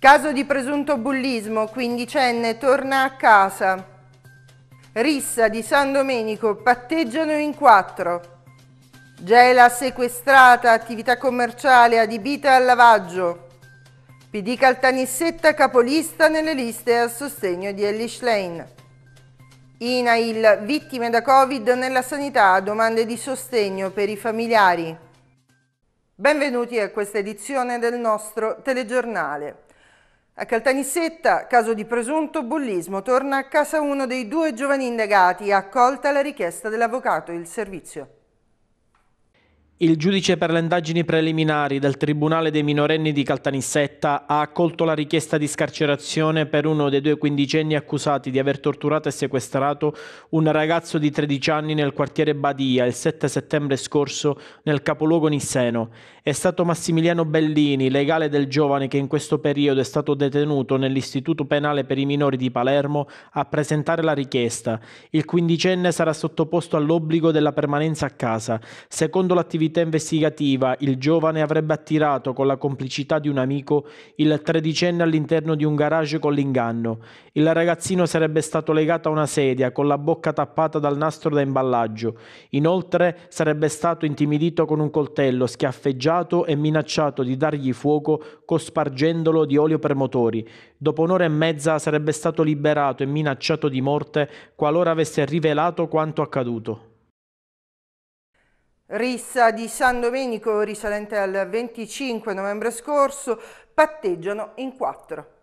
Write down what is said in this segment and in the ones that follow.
Caso di presunto bullismo, quindicenne torna a casa. Rissa di San Domenico, patteggiano in quattro. Gela sequestrata, attività commerciale adibita al lavaggio. PD Caltanissetta capolista nelle liste a sostegno di Elish Lane. INAIL, vittime da Covid nella sanità, domande di sostegno per i familiari. Benvenuti a questa edizione del nostro telegiornale. A Caltanissetta, caso di presunto bullismo, torna a casa uno dei due giovani indagati, accolta la richiesta dell'avvocato il servizio. Il giudice per le indagini preliminari del Tribunale dei minorenni di Caltanissetta ha accolto la richiesta di scarcerazione per uno dei due quindicenni accusati di aver torturato e sequestrato un ragazzo di 13 anni nel quartiere Badia il 7 settembre scorso nel capoluogo Nisseno è stato Massimiliano Bellini, legale del giovane che in questo periodo è stato detenuto nell'Istituto Penale per i Minori di Palermo, a presentare la richiesta. Il quindicenne sarà sottoposto all'obbligo della permanenza a casa. Secondo l'attività investigativa, il giovane avrebbe attirato con la complicità di un amico il tredicenne all'interno di un garage con l'inganno. Il ragazzino sarebbe stato legato a una sedia con la bocca tappata dal nastro da imballaggio. Inoltre sarebbe stato intimidito con un coltello, schiaffeggiato scoraggiato e minacciato di dargli fuoco cospargendolo di olio per motori. Dopo un'ora e mezza sarebbe stato liberato e minacciato di morte qualora avesse rivelato quanto accaduto. Rissa di San Domenico risalente al 25 novembre scorso patteggiano in quattro.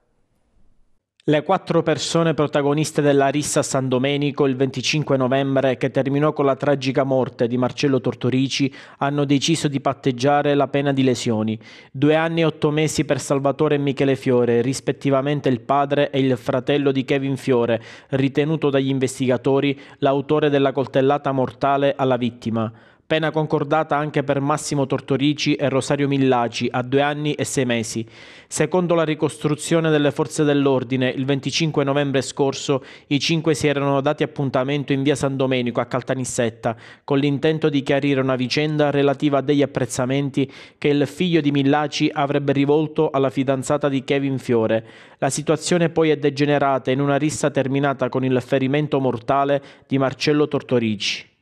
Le quattro persone protagoniste della rissa a San Domenico il 25 novembre, che terminò con la tragica morte di Marcello Tortorici, hanno deciso di patteggiare la pena di lesioni. Due anni e otto mesi per Salvatore e Michele Fiore, rispettivamente il padre e il fratello di Kevin Fiore, ritenuto dagli investigatori l'autore della coltellata mortale alla vittima pena concordata anche per Massimo Tortorici e Rosario Millaci a due anni e sei mesi. Secondo la ricostruzione delle forze dell'ordine, il 25 novembre scorso i cinque si erano dati appuntamento in via San Domenico a Caltanissetta con l'intento di chiarire una vicenda relativa a degli apprezzamenti che il figlio di Millaci avrebbe rivolto alla fidanzata di Kevin Fiore. La situazione poi è degenerata in una rissa terminata con il ferimento mortale di Marcello Tortorici.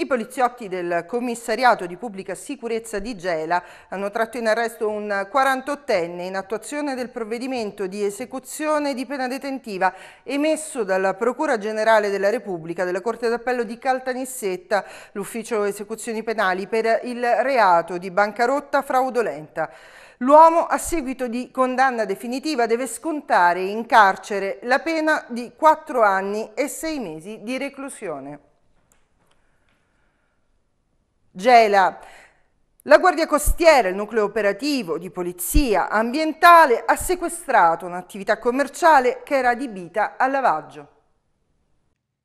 I poliziotti del commissariato di pubblica sicurezza di Gela hanno tratto in arresto un 48enne in attuazione del provvedimento di esecuzione di pena detentiva emesso dalla Procura Generale della Repubblica della Corte d'Appello di Caltanissetta, l'ufficio esecuzioni penali, per il reato di bancarotta fraudolenta. L'uomo, a seguito di condanna definitiva, deve scontare in carcere la pena di 4 anni e 6 mesi di reclusione. Gela. La Guardia Costiera, il nucleo operativo di polizia ambientale, ha sequestrato un'attività commerciale che era adibita al lavaggio.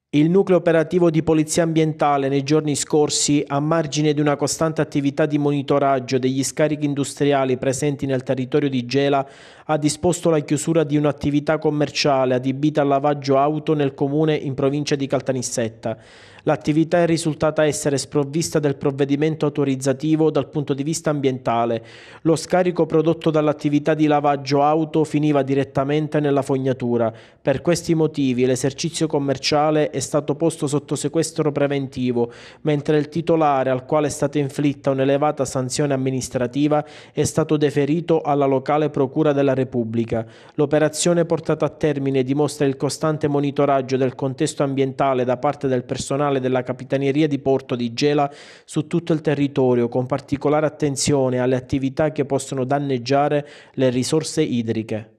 Il nucleo operativo di polizia ambientale nei giorni scorsi, a margine di una costante attività di monitoraggio degli scarichi industriali presenti nel territorio di Gela, ha disposto la chiusura di un'attività commerciale adibita al lavaggio auto nel comune in provincia di Caltanissetta. L'attività è risultata essere sprovvista del provvedimento autorizzativo dal punto di vista ambientale. Lo scarico prodotto dall'attività di lavaggio auto finiva direttamente nella fognatura. Per questi motivi l'esercizio commerciale è stato posto sotto sequestro preventivo, mentre il titolare al quale è stata inflitta un'elevata sanzione amministrativa è stato deferito alla locale Procura della Repubblica. L'operazione portata a termine dimostra il costante monitoraggio del contesto ambientale da parte del personale generale della Capitaneria di Porto di Gela su tutto il territorio, con particolare attenzione alle attività che possono danneggiare le risorse idriche.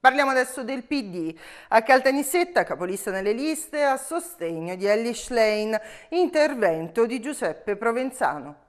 Parliamo adesso del PD. A Caltanissetta, capolista nelle liste, a sostegno di Ellie Schlein, intervento di Giuseppe Provenzano.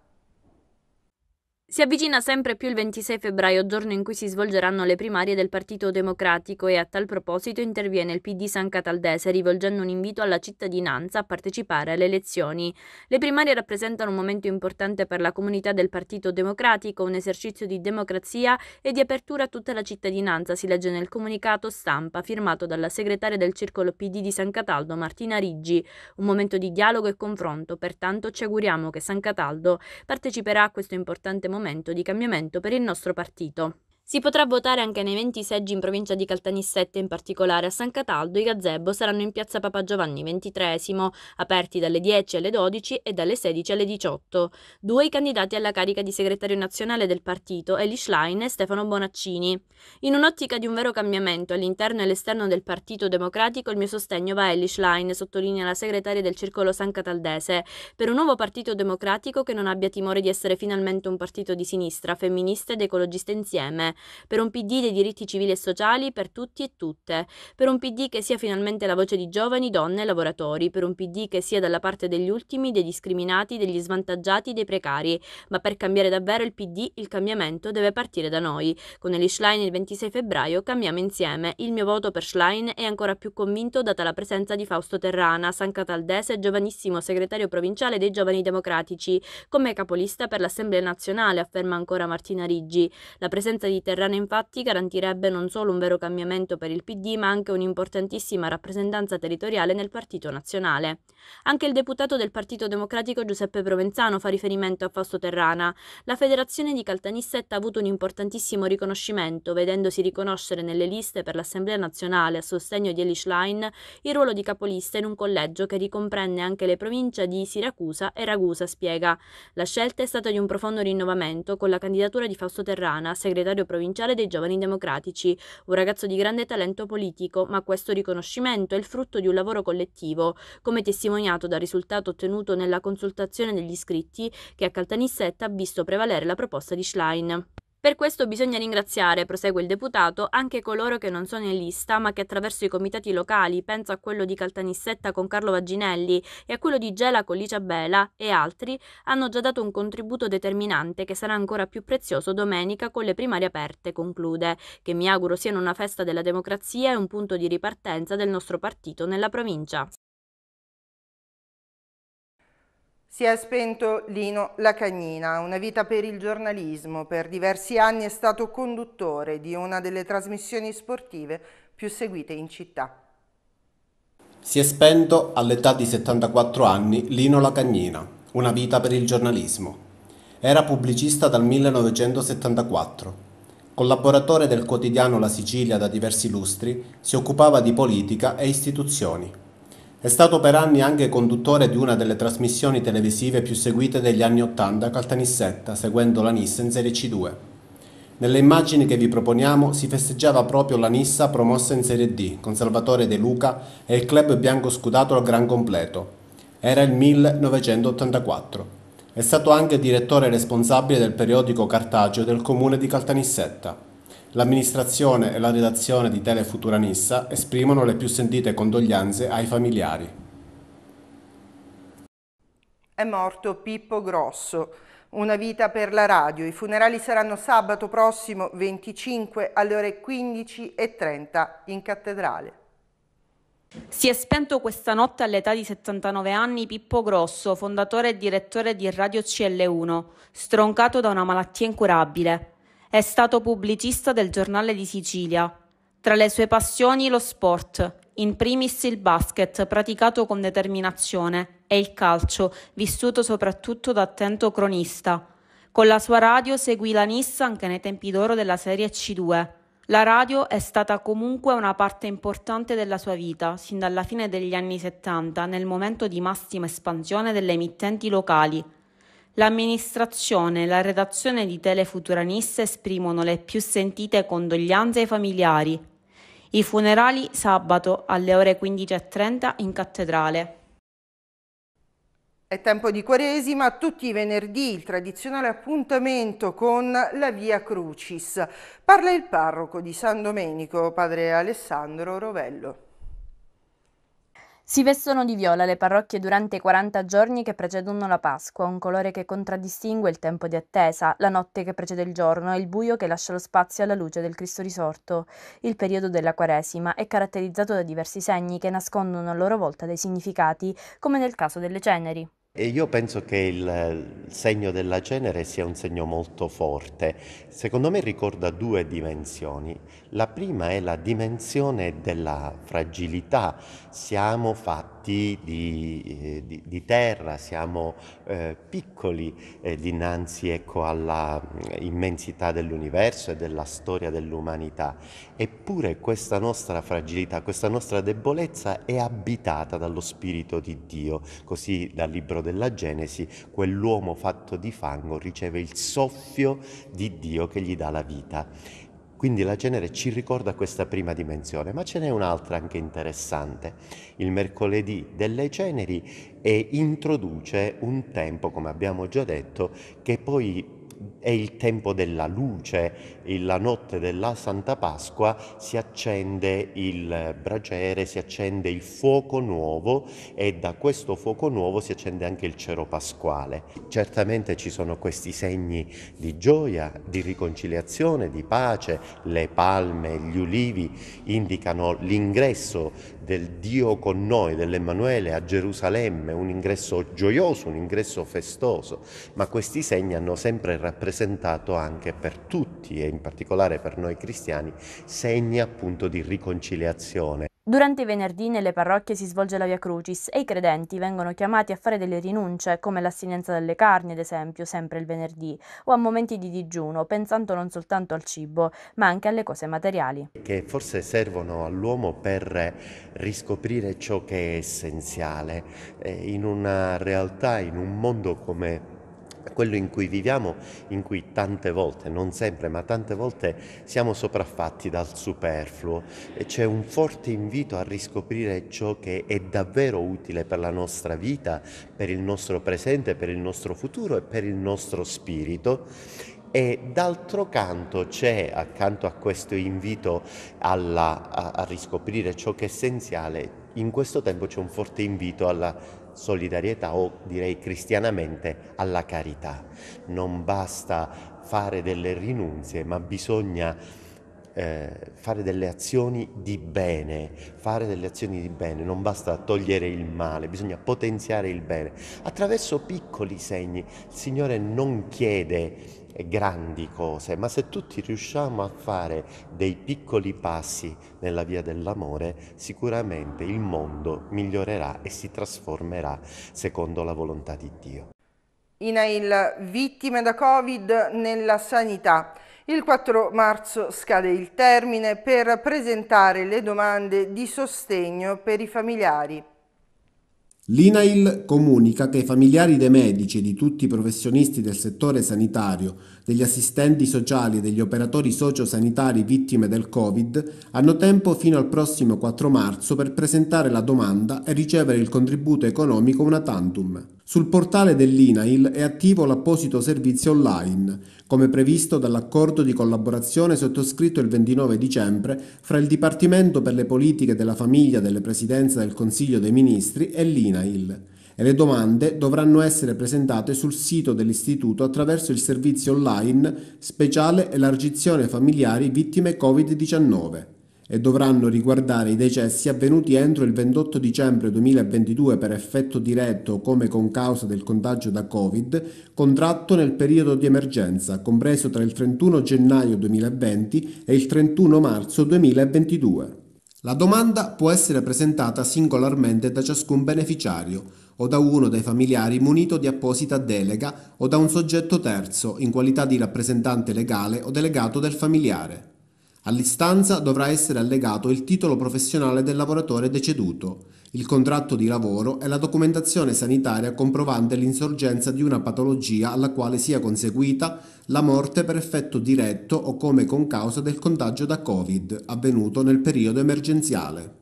Si avvicina sempre più il 26 febbraio, giorno in cui si svolgeranno le primarie del Partito Democratico e a tal proposito interviene il PD San Cataldese rivolgendo un invito alla cittadinanza a partecipare alle elezioni. Le primarie rappresentano un momento importante per la comunità del Partito Democratico, un esercizio di democrazia e di apertura a tutta la cittadinanza, si legge nel comunicato stampa firmato dalla segretaria del Circolo PD di San Cataldo Martina Riggi. Un momento di dialogo e confronto, pertanto ci auguriamo che San Cataldo parteciperà a questo importante momento momento di cambiamento per il nostro partito. Si potrà votare anche nei 20 seggi in provincia di Caltanissette, in particolare a San Cataldo i gazebo saranno in piazza Papa Giovanni XXIII, aperti dalle 10 alle 12 e dalle 16 alle 18. Due i candidati alla carica di segretario nazionale del partito, Eli Schlein e Stefano Bonaccini. In un'ottica di un vero cambiamento all'interno e all'esterno del Partito Democratico, il mio sostegno va a Eli Schlein, sottolinea la segretaria del Circolo San Cataldese, per un nuovo partito democratico che non abbia timore di essere finalmente un partito di sinistra, femminista ed ecologista insieme, per un PD dei diritti civili e sociali per tutti e tutte, per un PD che sia finalmente la voce di giovani, donne e lavoratori, per un PD che sia dalla parte degli ultimi, dei discriminati, degli svantaggiati, dei precari, ma per cambiare davvero il PD il cambiamento deve partire da noi. Con Eli Schlein il 26 febbraio cambiamo insieme. Il mio voto per Schlein è ancora più convinto data la presenza di Fausto Terrana, San Cataldese, giovanissimo segretario provinciale dei Giovani Democratici, come capolista per l'Assemblea Nazionale, afferma ancora Martina Riggi. La presenza di Mediterraneo infatti garantirebbe non solo un vero cambiamento per il PD ma anche un'importantissima rappresentanza territoriale nel partito nazionale. Anche il deputato del Partito Democratico Giuseppe Provenzano fa riferimento a Fausto Terrana. La federazione di Caltanissetta ha avuto un importantissimo riconoscimento, vedendosi riconoscere nelle liste per l'Assemblea nazionale a sostegno di Elish Line il ruolo di capolista in un collegio che ricomprende anche le province di Siracusa e Ragusa, spiega. La scelta è stata di un profondo rinnovamento con la candidatura di Fausto Terrana, segretario provinciale dei Giovani Democratici, un ragazzo di grande talento politico, ma questo riconoscimento è il frutto di un lavoro collettivo, come testimoniato dal risultato ottenuto nella consultazione degli iscritti che a Caltanissetta ha visto prevalere la proposta di Schlein. Per questo bisogna ringraziare, prosegue il deputato, anche coloro che non sono in lista ma che attraverso i comitati locali, penso a quello di Caltanissetta con Carlo Vaginelli e a quello di Gela con Licia Bela e altri, hanno già dato un contributo determinante che sarà ancora più prezioso domenica con le primarie aperte, conclude, che mi auguro siano una festa della democrazia e un punto di ripartenza del nostro partito nella provincia. Si è spento Lino Lacagnina, una vita per il giornalismo. Per diversi anni è stato conduttore di una delle trasmissioni sportive più seguite in città. Si è spento all'età di 74 anni Lino Lacagnina, una vita per il giornalismo. Era pubblicista dal 1974. Collaboratore del quotidiano La Sicilia da diversi lustri, si occupava di politica e istituzioni. È stato per anni anche conduttore di una delle trasmissioni televisive più seguite degli anni Ottanta, Caltanissetta, seguendo la Nissa in Serie C2. Nelle immagini che vi proponiamo si festeggiava proprio la Nissa promossa in Serie D, con Salvatore De Luca e il club bianco scudato al gran completo. Era il 1984. È stato anche direttore responsabile del periodico Cartagio del comune di Caltanissetta. L'amministrazione e la redazione di Telefuturanissa esprimono le più sentite condoglianze ai familiari. È morto Pippo Grosso. Una vita per la radio. I funerali saranno sabato prossimo 25 alle ore 15.30 in cattedrale. Si è spento questa notte all'età di 79 anni Pippo Grosso, fondatore e direttore di Radio CL1, stroncato da una malattia incurabile. È stato pubblicista del Giornale di Sicilia. Tra le sue passioni lo sport, in primis il basket praticato con determinazione e il calcio, vissuto soprattutto da attento cronista. Con la sua radio seguì la Nissa anche nei tempi d'oro della serie C2. La radio è stata comunque una parte importante della sua vita, sin dalla fine degli anni 70, nel momento di massima espansione delle emittenti locali. L'amministrazione e la redazione di Telefuturanista esprimono le più sentite condoglianze ai familiari. I funerali sabato alle ore 15.30 in cattedrale. È tempo di Quaresima, tutti i venerdì il tradizionale appuntamento con la Via Crucis. Parla il parroco di San Domenico, padre Alessandro Rovello. Si vestono di viola le parrocchie durante i 40 giorni che precedono la Pasqua, un colore che contraddistingue il tempo di attesa, la notte che precede il giorno e il buio che lascia lo spazio alla luce del Cristo risorto. Il periodo della Quaresima è caratterizzato da diversi segni che nascondono a loro volta dei significati, come nel caso delle ceneri. E io penso che il segno della cenere sia un segno molto forte. Secondo me ricorda due dimensioni. La prima è la dimensione della fragilità. Siamo fatti di, eh, di, di terra, siamo eh, piccoli eh, dinanzi ecco, alla mm, immensità dell'universo e della storia dell'umanità. Eppure questa nostra fragilità, questa nostra debolezza è abitata dallo Spirito di Dio, così dal libro della Genesi, quell'uomo fatto di fango riceve il soffio di Dio che gli dà la vita. Quindi la cenere ci ricorda questa prima dimensione, ma ce n'è un'altra anche interessante. Il mercoledì delle ceneri e introduce un tempo, come abbiamo già detto, che poi è il tempo della luce, la notte della Santa Pasqua si accende il braciere, si accende il fuoco nuovo e da questo fuoco nuovo si accende anche il cero pasquale. Certamente ci sono questi segni di gioia, di riconciliazione, di pace, le palme, gli ulivi indicano l'ingresso del Dio con noi, dell'Emanuele a Gerusalemme, un ingresso gioioso, un ingresso festoso, ma questi segni hanno sempre rappresentato rappresentato anche per tutti e in particolare per noi cristiani segni appunto di riconciliazione. Durante i venerdì nelle parrocchie si svolge la Via Crucis e i credenti vengono chiamati a fare delle rinunce, come l'astinenza delle carni, ad esempio, sempre il venerdì, o a momenti di digiuno, pensando non soltanto al cibo, ma anche alle cose materiali. Che forse servono all'uomo per riscoprire ciò che è essenziale. Eh, in una realtà, in un mondo come quello in cui viviamo, in cui tante volte, non sempre, ma tante volte siamo sopraffatti dal superfluo e c'è un forte invito a riscoprire ciò che è davvero utile per la nostra vita, per il nostro presente, per il nostro futuro e per il nostro spirito e d'altro canto c'è accanto a questo invito alla, a, a, riscoprire ciò che è essenziale, in questo tempo c'è un forte invito alla solidarietà o direi cristianamente alla carità. Non basta fare delle rinunzie, ma bisogna eh, fare delle azioni di bene, fare delle azioni di bene, non basta togliere il male, bisogna potenziare il bene attraverso piccoli segni. Il Signore non chiede grandi cose, ma se tutti riusciamo a fare dei piccoli passi nella via dell'amore, sicuramente il mondo migliorerà e si trasformerà secondo la volontà di Dio. Inail, vittime da Covid nella sanità. Il 4 marzo scade il termine per presentare le domande di sostegno per i familiari. L'INAIL comunica che i familiari dei medici e di tutti i professionisti del settore sanitario, degli assistenti sociali e degli operatori sociosanitari vittime del Covid hanno tempo fino al prossimo 4 marzo per presentare la domanda e ricevere il contributo economico una tantum. Sul portale dell'INAIL è attivo l'apposito servizio online, come previsto dall'accordo di collaborazione sottoscritto il 29 dicembre fra il Dipartimento per le politiche della famiglia delle Presidenze del Consiglio dei Ministri e l'INAIL. E le domande dovranno essere presentate sul sito dell'Istituto attraverso il servizio online speciale Elargizione familiari vittime Covid-19 e dovranno riguardare i decessi avvenuti entro il 28 dicembre 2022 per effetto diretto come con causa del contagio da Covid contratto nel periodo di emergenza, compreso tra il 31 gennaio 2020 e il 31 marzo 2022. La domanda può essere presentata singolarmente da ciascun beneficiario o da uno dei familiari munito di apposita delega o da un soggetto terzo in qualità di rappresentante legale o delegato del familiare. All'istanza dovrà essere allegato il titolo professionale del lavoratore deceduto, il contratto di lavoro e la documentazione sanitaria comprovante l'insorgenza di una patologia alla quale sia conseguita la morte per effetto diretto o come con causa del contagio da Covid avvenuto nel periodo emergenziale.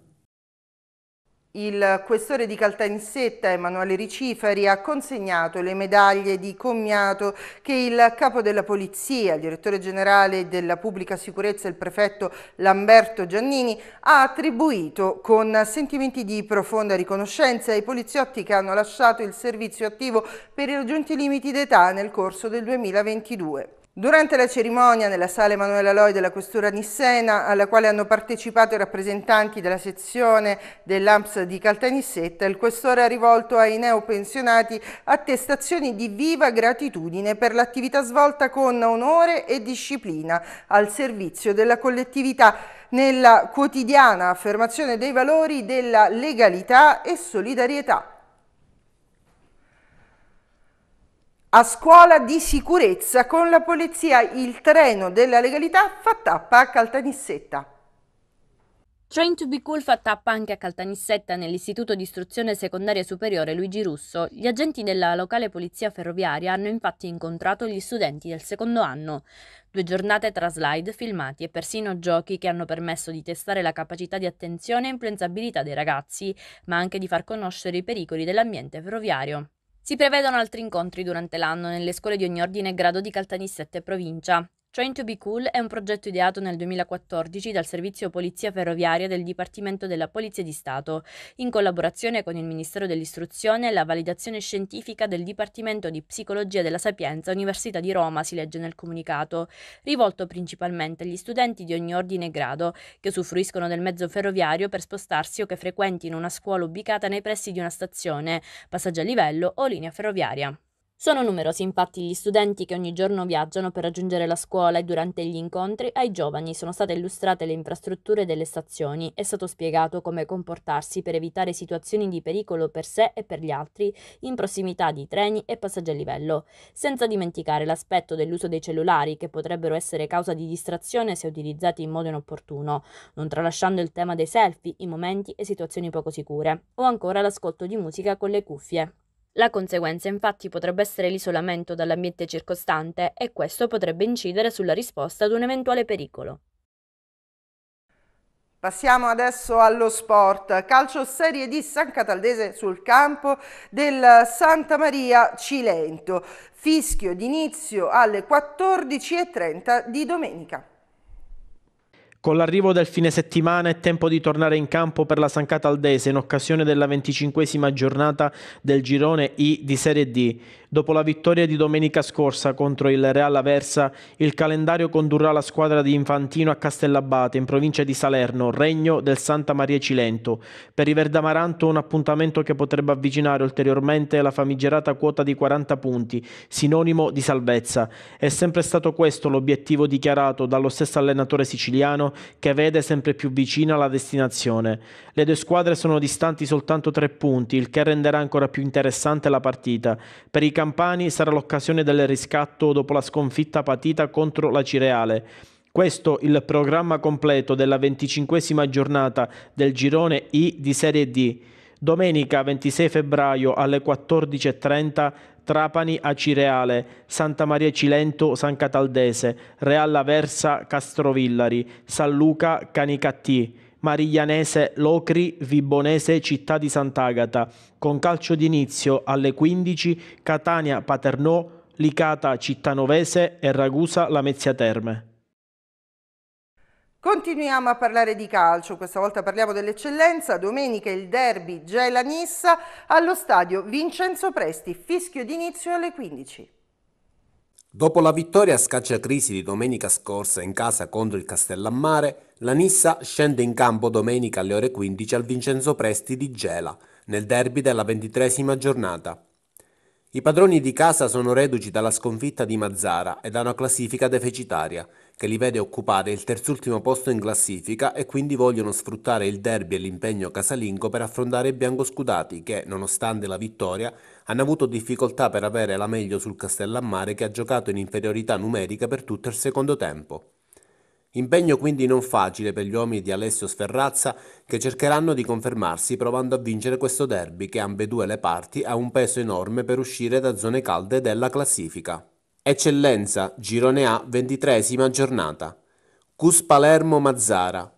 Il questore di Caltanissetta Emanuele Riciferi ha consegnato le medaglie di commiato che il capo della polizia, il direttore generale della pubblica sicurezza il prefetto Lamberto Giannini ha attribuito con sentimenti di profonda riconoscenza ai poliziotti che hanno lasciato il servizio attivo per i raggiunti limiti d'età nel corso del 2022. Durante la cerimonia nella sala Emanuela Loi della Questura Nissena, alla quale hanno partecipato i rappresentanti della sezione dell'AMS di Caltanissetta, il questore ha rivolto ai neopensionati attestazioni di viva gratitudine per l'attività svolta con onore e disciplina al servizio della collettività nella quotidiana affermazione dei valori della legalità e solidarietà. A scuola di sicurezza con la polizia, il treno della legalità fa tappa a Caltanissetta. Train to be cool fa tappa anche a Caltanissetta nell'Istituto di Istruzione Secondaria Superiore Luigi Russo. Gli agenti della locale polizia ferroviaria hanno infatti incontrato gli studenti del secondo anno. Due giornate tra slide, filmati e persino giochi che hanno permesso di testare la capacità di attenzione e influenzabilità dei ragazzi, ma anche di far conoscere i pericoli dell'ambiente ferroviario. Si prevedono altri incontri durante l'anno nelle scuole di ogni ordine e grado di Caltanissette e provincia. Train to be Cool è un progetto ideato nel 2014 dal Servizio Polizia Ferroviaria del Dipartimento della Polizia di Stato, in collaborazione con il Ministero dell'Istruzione e la validazione scientifica del Dipartimento di Psicologia della Sapienza Università di Roma, si legge nel comunicato, rivolto principalmente agli studenti di ogni ordine e grado che usufruiscono del mezzo ferroviario per spostarsi o che frequentino una scuola ubicata nei pressi di una stazione, passaggio a livello o linea ferroviaria. Sono numerosi infatti gli studenti che ogni giorno viaggiano per raggiungere la scuola e durante gli incontri ai giovani sono state illustrate le infrastrutture delle stazioni, è stato spiegato come comportarsi per evitare situazioni di pericolo per sé e per gli altri in prossimità di treni e passaggi a livello, senza dimenticare l'aspetto dell'uso dei cellulari che potrebbero essere causa di distrazione se utilizzati in modo inopportuno, non tralasciando il tema dei selfie, i momenti e situazioni poco sicure, o ancora l'ascolto di musica con le cuffie. La conseguenza infatti potrebbe essere l'isolamento dall'ambiente circostante e questo potrebbe incidere sulla risposta ad un eventuale pericolo. Passiamo adesso allo sport. Calcio Serie D San Cataldese sul campo del Santa Maria Cilento. Fischio d'inizio alle 14.30 di domenica. Con l'arrivo del fine settimana è tempo di tornare in campo per la San Cataldese in occasione della venticinquesima giornata del girone I di Serie D. Dopo la vittoria di domenica scorsa contro il Real Aversa, il calendario condurrà la squadra di Infantino a Castellabate, in provincia di Salerno, regno del Santa Maria Cilento. Per i Verdamaranto un appuntamento che potrebbe avvicinare ulteriormente la famigerata quota di 40 punti, sinonimo di salvezza. È sempre stato questo l'obiettivo dichiarato dallo stesso allenatore siciliano che vede sempre più vicina la destinazione. Le due squadre sono distanti soltanto tre punti, il che renderà ancora più interessante la partita. Per i campani sarà l'occasione del riscatto dopo la sconfitta patita contro la Cireale. Questo il programma completo della venticinquesima giornata del girone I di Serie D. Domenica 26 febbraio alle 14.30 Trapani a Cireale, Santa Maria Cilento San Cataldese, Real Aversa Castrovillari, San Luca Canicattì. Mariglianese, Locri, Vibonese, Città di Sant'Agata. Con calcio d'inizio alle 15 Catania, Paternò, Licata, Cittanovese e Ragusa, Lamezia Terme. Continuiamo a parlare di calcio, questa volta parliamo dell'eccellenza, domenica il derby Gela-Nissa allo stadio Vincenzo Presti, fischio d'inizio alle 15. Dopo la vittoria a Scacciacrisi di domenica scorsa in casa contro il Castellammare, la Nissa scende in campo domenica alle ore 15 al Vincenzo Presti di Gela, nel derby della ventitresima giornata. I padroni di casa sono reduci dalla sconfitta di Mazzara e da una classifica deficitaria che li vede occupare il terzultimo posto in classifica e quindi vogliono sfruttare il derby e l'impegno casalingo per affrontare i biancoscudati che, nonostante la vittoria, hanno avuto difficoltà per avere la meglio sul Castellammare che ha giocato in inferiorità numerica per tutto il secondo tempo. Impegno quindi non facile per gli uomini di Alessio Sferrazza che cercheranno di confermarsi provando a vincere questo derby che ambedue le parti ha un peso enorme per uscire da zone calde della classifica. Eccellenza, Girone A, ventitresima giornata. Cus Palermo Mazzara,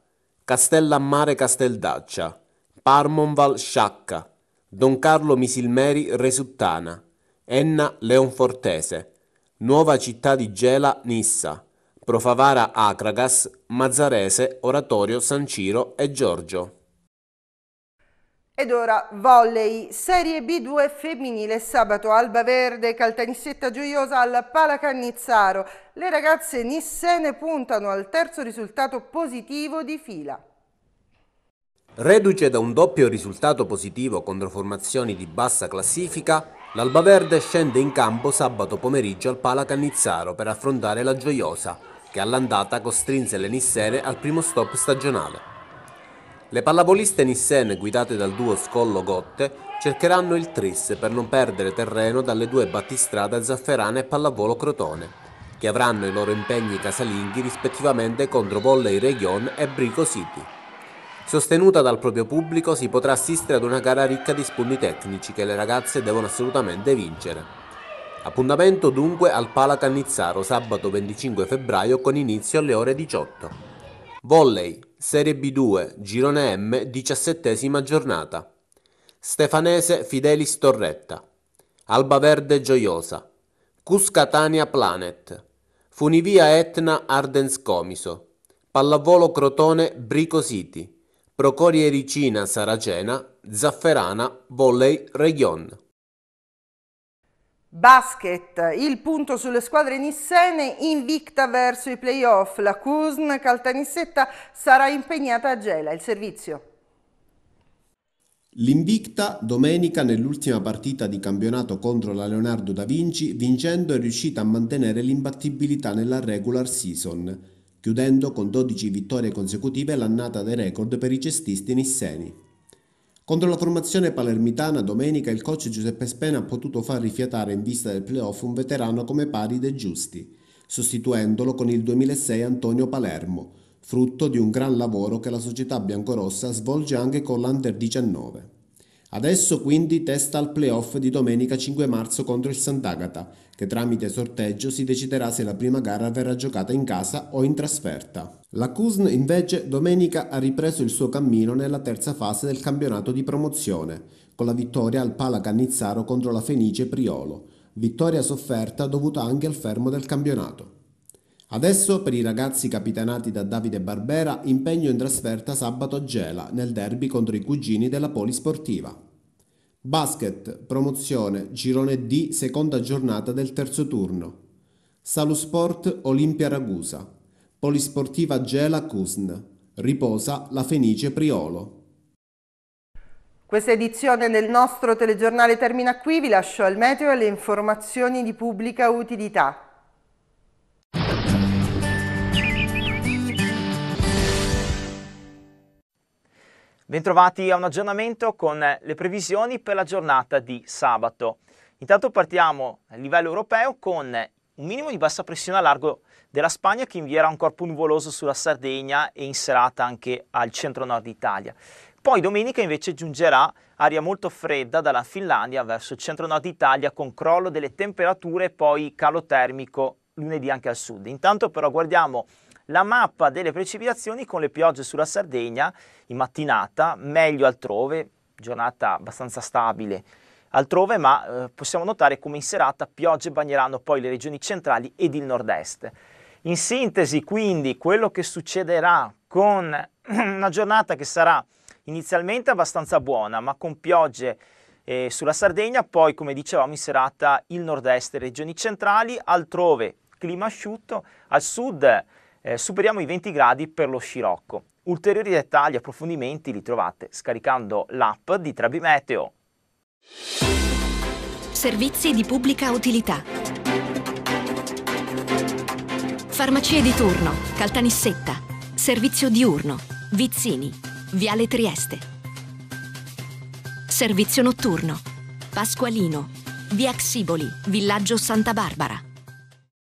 Castellammare Casteldaccia, Parmonval Sciacca, Don Carlo Misilmeri Resuttana, Enna Leonfortese, Nuova Città di Gela Nissa, Profavara Acragas, Mazzarese, Oratorio San Ciro e Giorgio. Ed ora volley, Serie B2 femminile, sabato Alba Verde, Caltanissetta Gioiosa al Palacannizzaro. Le ragazze nissene puntano al terzo risultato positivo di fila. Reduce da un doppio risultato positivo contro formazioni di bassa classifica, l'Alba Verde scende in campo sabato pomeriggio al Palacannizzaro per affrontare la Gioiosa, che all'andata costrinse le nissene al primo stop stagionale. Le pallavoliste Nissen guidate dal duo Scollo-Gotte cercheranno il tris per non perdere terreno dalle due battistrada Zafferana e Pallavolo Crotone, che avranno i loro impegni casalinghi rispettivamente contro Volley Region e Brico City. Sostenuta dal proprio pubblico si potrà assistere ad una gara ricca di spunti tecnici che le ragazze devono assolutamente vincere. Appuntamento dunque al Pala Cannizzaro sabato 25 febbraio con inizio alle ore 18. Volley Serie B2, Girone M, diciassettesima giornata. Stefanese Fidelis Torretta, Alba Verde Gioiosa, Cuscatania Planet, Funivia Etna Ardens Comiso, Pallavolo Crotone Brico City, Procorie Ricina Saracena, Zafferana Volley Region. Basket, il punto sulle squadre nissene, invicta verso i playoff, la Cusn Caltanissetta sarà impegnata a Gela, il servizio. L'Invicta domenica nell'ultima partita di campionato contro la Leonardo da Vinci vincendo è riuscita a mantenere l'imbattibilità nella regular season, chiudendo con 12 vittorie consecutive l'annata dei record per i cestisti nisseni. Contro la formazione palermitana domenica il coach Giuseppe Spena ha potuto far rifiatare in vista del playoff un veterano come pari De Giusti, sostituendolo con il 2006 Antonio Palermo, frutto di un gran lavoro che la società biancorossa svolge anche con l'Under 19. Adesso quindi testa al playoff di domenica 5 marzo contro il Sant'Agata, che tramite sorteggio si deciderà se la prima gara verrà giocata in casa o in trasferta. La Cusn invece domenica ha ripreso il suo cammino nella terza fase del campionato di promozione, con la vittoria al Pala Cannizzaro contro la Fenice Priolo, vittoria sofferta dovuta anche al fermo del campionato. Adesso per i ragazzi capitanati da Davide Barbera impegno in trasferta sabato a Gela nel derby contro i cugini della Polisportiva. Basket, promozione, girone D, seconda giornata del terzo turno. Salusport Olimpia Ragusa, Polisportiva Gela Cusn, riposa la Fenice Priolo. Questa edizione del nostro telegiornale termina qui, vi lascio al meteo e alle informazioni di pubblica utilità. Bentrovati a un aggiornamento con le previsioni per la giornata di sabato. Intanto partiamo a livello europeo con un minimo di bassa pressione a largo della Spagna che invierà un corpo nuvoloso sulla Sardegna e in serata anche al centro-nord Italia. Poi domenica invece giungerà aria molto fredda dalla Finlandia verso il centro-nord Italia con crollo delle temperature e poi calo termico lunedì anche al sud. Intanto però guardiamo la mappa delle precipitazioni con le piogge sulla Sardegna in mattinata, meglio altrove, giornata abbastanza stabile altrove, ma eh, possiamo notare come in serata piogge bagneranno poi le regioni centrali ed il nord-est. In sintesi, quindi, quello che succederà con una giornata che sarà inizialmente abbastanza buona, ma con piogge eh, sulla Sardegna, poi come dicevamo in serata il nord-est, regioni centrali, altrove clima asciutto, al sud eh, superiamo i 20 gradi per lo scirocco. Ulteriori dettagli e approfondimenti li trovate scaricando l'app di Trabimeteo. Servizi di pubblica utilità. Farmacie di turno, Caltanissetta, servizio diurno, Vizzini, Viale Trieste. Servizio notturno, Pasqualino, Via Xiboli, Villaggio Santa Barbara.